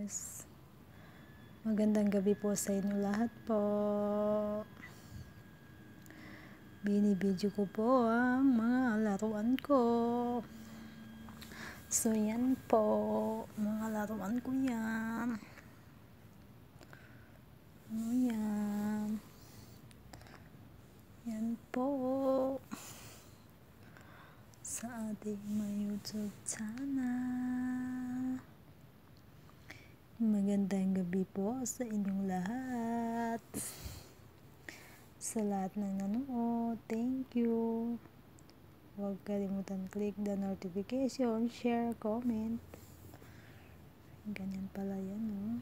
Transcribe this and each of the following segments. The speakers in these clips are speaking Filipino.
Yes. Magandang gabi po sa inyo lahat po. Binibidyo ko po ang mga laruan ko. So, yan po. Mga laruan ko yan. O, ano yan. Yan po. Sa ating my YouTube channel. Magandang gabi po sa inyong lahat. Sa lahat ng nanood, thank you. Huwag kalimutan click the notification, share, comment. Ganyan pala yan, oh.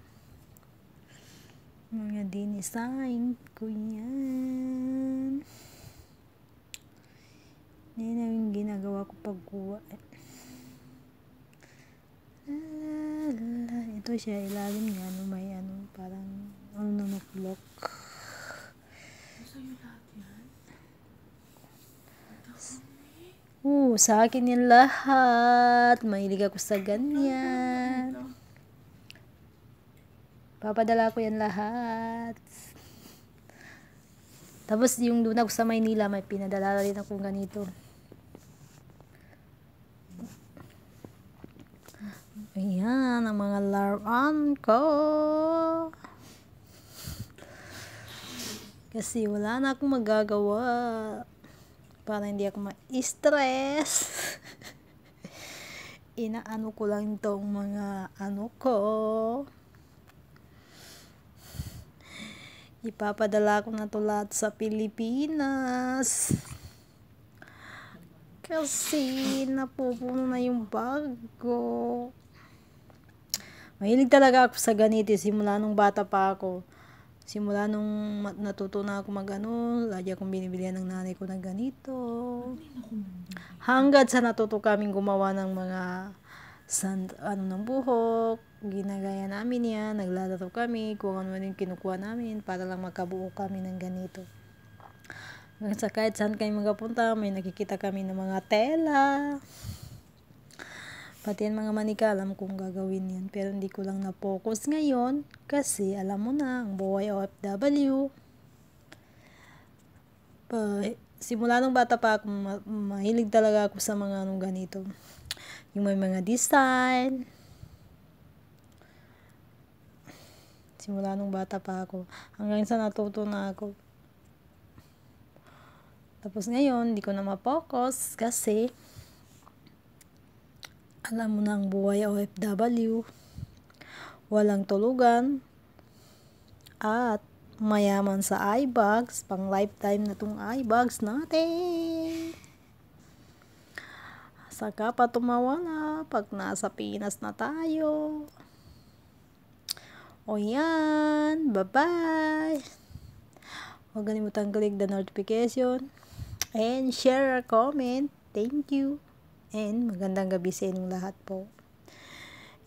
Mga dinisign ko yan. Yan yung ginagawa ko pagkuha. Eh. to siya ilalim niya ano may ano parang ano namuklok Oo, sa akin yung lahat. Mahilig ako sa ganyan. Papadala ko yan lahat. Tapos yung doon ako sa Maynila, may pinadala rin ako ganito. Ayan, ang mga laruan ko. Kasi wala na akong magagawa. Para hindi ako ma-stress. Inaano ko lang itong mga ano ko. Ipapadala ko na to lahat sa Pilipinas. Kasi napupuno na yung bag ko. Mahilig talaga ako sa ganito eh. simula nung bata pa ako. Simula nung natuto na ako magano, lagi akong binibilihan ng nanay ko ng ganito. Hanggat sa natuto kaming gumawa ng mga sand, ano ng buhok, ginagaya namin yan, naglalaro kami, kung ano yung kinukuha namin para lang makabuo kami ng ganito. sa kahit saan kayo magapunta, may nakikita kami ng mga tela. Pati ang mga manika, alam kong gagawin yan. Pero hindi ko lang na-focus ngayon kasi alam mo na, ang buhay OFW. Pa, simula nung bata pa ako, ma- mahilig talaga ako sa mga anong ganito. Yung may mga design. Simula nung bata pa ako. Hanggang sa natuto na ako. Tapos ngayon, hindi ko na ma-focus kasi alam mo na ang buhay OFW, walang tulugan, at mayaman sa i pang lifetime na tong i natin. Saka pa tumawala pag nasa Pinas na tayo. O yan, bye-bye! Huwag -bye. galimutang click the notification and share a comment. Thank you! And magandang gabi sa inyong lahat po.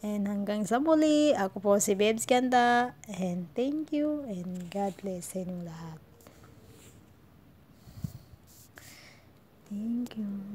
And hanggang sa muli, ako po si Babes Ganda. And thank you and God bless sa inyong lahat. Thank you.